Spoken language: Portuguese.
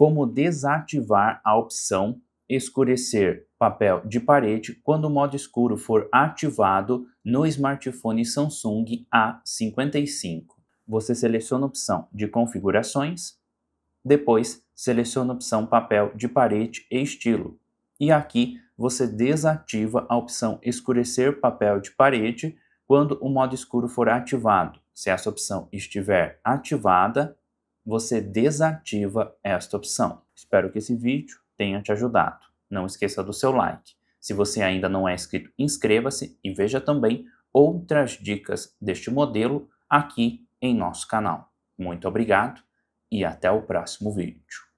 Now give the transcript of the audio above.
como desativar a opção escurecer papel de parede quando o modo escuro for ativado no smartphone Samsung A55. Você seleciona a opção de configurações, depois seleciona a opção papel de parede e estilo. E aqui você desativa a opção escurecer papel de parede quando o modo escuro for ativado. Se essa opção estiver ativada, você desativa esta opção. Espero que esse vídeo tenha te ajudado. Não esqueça do seu like. Se você ainda não é inscrito, inscreva-se e veja também outras dicas deste modelo aqui em nosso canal. Muito obrigado e até o próximo vídeo.